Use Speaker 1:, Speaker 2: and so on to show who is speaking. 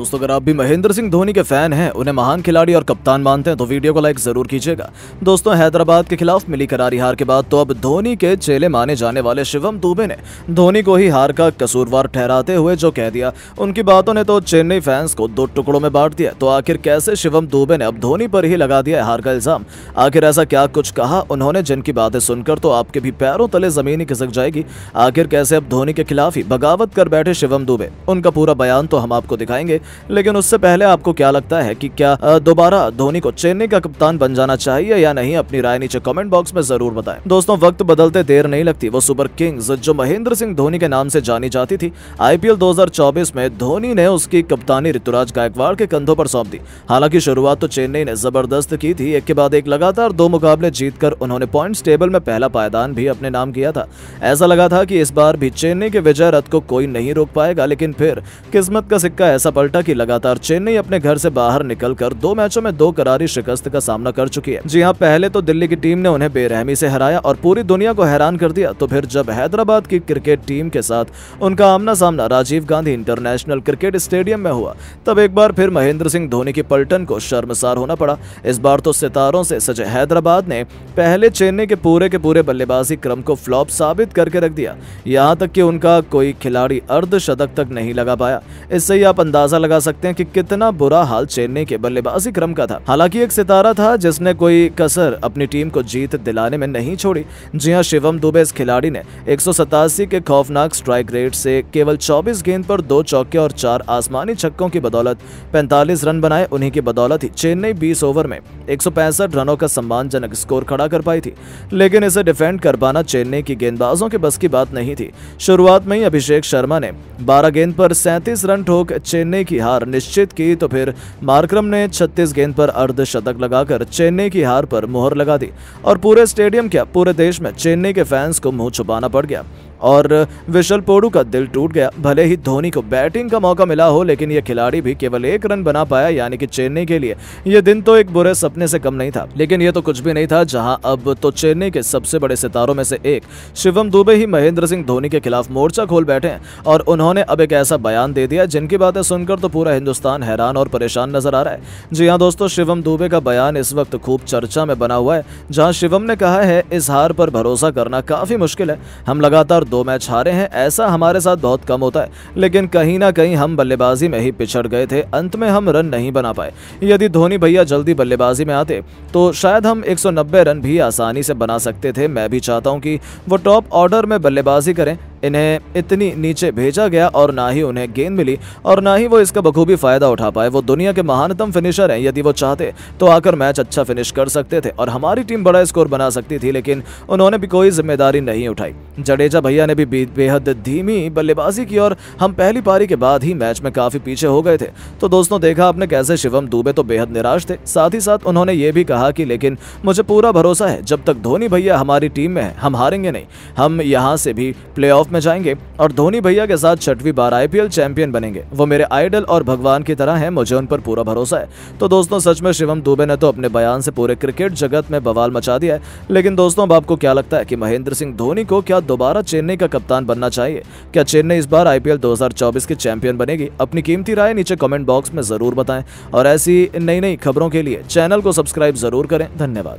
Speaker 1: दोस्तों अगर आप भी महेंद्र सिंह धोनी के फैन हैं उन्हें महान खिलाड़ी और कप्तान मानते हैं तो वीडियो को लाइक जरूर कीजिएगा दोस्तों हैदराबाद के खिलाफ मिली करारी हार के बाद तो अब धोनी के चेले माने जाने वाले शिवम दुबे ने धोनी को ही हार का कसूरवार ठहराते हुए जो कह दिया उनकी बातों ने तो चेन्नई फैंस को दो टुकड़ों में बांट दिया तो आखिर कैसे शिवम दुबे ने अब धोनी पर ही लगा दिया हार का इल्जाम आखिर ऐसा क्या कुछ कहा उन्होंने जिनकी बातें सुनकर तो आपके भी पैरों तले जमीन ही खिसक जाएगी आखिर कैसे अब धोनी के खिलाफ ही बगावत कर बैठे शिवम दुबे उनका पूरा बयान तो हम आपको दिखाएंगे लेकिन उससे पहले आपको क्या लगता है कि क्या दोबारा धोनी को चेन्नई का कप्तान बन जाना चाहिए या नहीं अपनी राय नीचे कमेंट बॉक्स में जरूर बताएं दोस्तों वक्त बदलते देर नहीं लगती वो सुपर किंग्स जो महेंद्र सिंह धोनी के नाम से जानी जाती थी आईपीएल दो में धोनी ने उसकी कप्तानी ऋतुराज गायकवाड़ के कंधों पर सौंप दी हालांकि शुरुआत तो चेन्नई ने जबरदस्त की थी एक के बाद एक लगातार दो मुकाबले जीतकर उन्होंने पॉइंट टेबल में पहला पायदान भी अपने नाम किया था ऐसा लगा था कि इस बार भी चेन्नई के विजय रथ को कोई नहीं रोक पाएगा लेकिन फिर किस्मत का सिक्का ऐसा पलटा था की लगातार चेन्नई अपने घर से बाहर निकलकर दो मैचों में दो करारी शिकस्त का सामना कर चुकी है जी हाँ पहले तो दिल्ली की टीम ने उन्हें बेरहमी से हराया और पूरी दुनिया को हैरान कर दिया तो फिर जब हैदराबाद की क्रिकेट टीम के साथ उनका आमना सामना Rajiv Gandhi international cricket stadium में हुआ तब एक बार फिर महेंद्र सिंह धोनी की पलटन को शर्मसार होना पड़ा इस बार तो सितारों से सजे हैदराबाद ने पहले चेन्नई के पूरे के पूरे बल्लेबाजी क्रम को फ्लॉप साबित करके रख दिया यहाँ तक कि उनका कोई खिलाड़ी अर्धशतक तक नहीं लगा पाया इससे ही आप अंदाजा लगा लगा सकते हैं कि कितना बुरा हाल चेन्नई के बल्लेबाजी क्रम का था हालांकि एक सितारा था जिसने कोई कसर अपनी टीम को जीत दिलाने में नहीं छोड़ी जी हाँ शिवम दुबे इस खिलाड़ी ने एक के खौफनाक स्ट्राइक रेट से केवल चौबीस गेंद पर दो चौके और चार आसमानी छक्कों की बदौलत पैंतालीस रन बनाए उन्हीं की बदौलत ही चेन्नई बीस ओवर में एक रनों का सम्मानजनक स्कोर खड़ा कर पाई थी लेकिन इसे डिफेंड कर पाना चेन्नई की गेंदबाजों के बस की बात नहीं थी शुरुआत में ही अभिषेक शर्मा ने 12 गेंद पर 37 रन ठोक चेन्नई की हार निश्चित की तो फिर मार्क्रम ने छत्तीस गेंद पर अर्धशतक लगाकर चेन्नई की हार पर मुहर लगा दी और पूरे स्टेडियम क्या पूरे देश में चेन्नई के फैंस को मुंह छुपाना पड़ गया और विशल पोडू का दिल टूट गया भले ही धोनी को बैटिंग का मौका मिला हो लेकिन यह खिलाड़ी भी केवल एक रन बना पाया यानी कि चेन्नई के लिए यह दिन तो एक बुरे सपने से कम नहीं था लेकिन यह तो कुछ भी नहीं था जहां अब तो चेन्नई के सबसे बड़े सितारों में से एक शिवम दुबे ही महेंद्र सिंह धोनी के खिलाफ मोर्चा खोल बैठे हैं और उन्होंने अब एक ऐसा बयान दे दिया जिनकी बातें सुनकर तो पूरा हिंदुस्तान हैरान और परेशान नजर आ रहा है जी हाँ दोस्तों शिवम दुबे का बयान इस वक्त खूब चर्चा में बना हुआ है जहाँ शिवम ने कहा है इस हार पर भरोसा करना काफी मुश्किल है हम लगातार दो मैच हारे हैं ऐसा हमारे साथ बहुत कम होता है लेकिन कहीं ना कहीं हम बल्लेबाजी में ही पिछड़ गए थे अंत में हम रन नहीं बना पाए यदि धोनी भैया जल्दी बल्लेबाजी में आते तो शायद हम 190 रन भी आसानी से बना सकते थे मैं भी चाहता हूं कि वो टॉप ऑर्डर में बल्लेबाजी करें इन्हें इतनी नीचे भेजा गया और ना ही उन्हें गेंद मिली और ना ही वो इसका बखूबी फायदा उठा पाए वो दुनिया के महानतम फिनिशर हैं यदि वो चाहते तो आकर मैच अच्छा फिनिश कर सकते थे और हमारी टीम बड़ा स्कोर बना सकती थी लेकिन उन्होंने भी कोई जिम्मेदारी नहीं उठाई जडेजा भैया ने भी बेहद धीमी बल्लेबाजी की और हम पहली पारी के बाद ही मैच में काफी पीछे हो गए थे तो दोस्तों देखा आपने कैसे शिवम दुबे तो बेहद निराश थे साथ ही साथ उन्होंने ये भी कहा कि लेकिन मुझे पूरा भरोसा है जब तक धोनी भैया हमारी टीम में है हम हारेंगे नहीं हम यहाँ से भी प्ले में जाएंगे और धोनी भैया के साथ छठवीं बार आईपीएल चैंपियन बनेंगे वो मेरे आइडल और भगवान की तरह है मुझे उन पर पूरा भरोसा है तो दोस्तों सच में शिवम दुबे ने तो अपने बयान से पूरे क्रिकेट जगत में बवाल मचा दिया है लेकिन दोस्तों अब आपको क्या लगता है कि महेंद्र सिंह धोनी को क्या दोबारा चेन्नई का कप्तान बनना चाहिए क्या चेन्नई इस बार आईपीएल चौबीस की चैंपियन बनेगी अपनी कीमती राय नीचे कॉमेंट बॉक्स में जरूर बताएं और ऐसी नई नई खबरों के लिए चैनल को सब्सक्राइब जरूर करें धन्यवाद